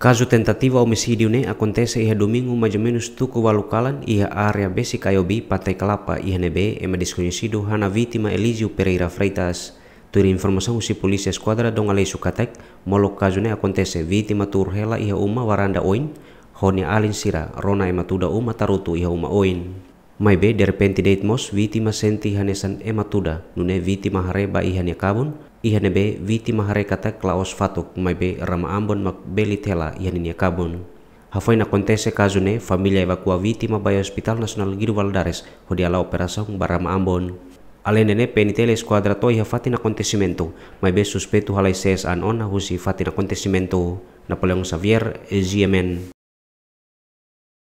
Caso tentativa homicídio né acontece ia domingo mais ou menos tuco valucalan ia área Besi Caiobi, Patei Calapa, INB, é desconhecido Hana vítima Elísio Pereira Freitas. Tur informação se polícia esquadra dong alei sukatek, molo caso né acontece vítima turhela ia uma varanda oin, hone alin sira, rona ematuda uma tarutu ia uma oin. Mai be der viti ma senti hanesan ematuda nune ma hare ba ihane kabun ihane be ma hare kata klaos fatuk mai be rama ambon mak beli belitela ihane kabun. Hafai na kontese kazune familia evakua ma bayo hospital nasional Giru Valdares hodiala operasaung barama ambon. Alenene penitele skuadra toi hafati na kontesimento mai be suspetu halai ses an ona husi fati na Napoleon Xavier, Ziemen.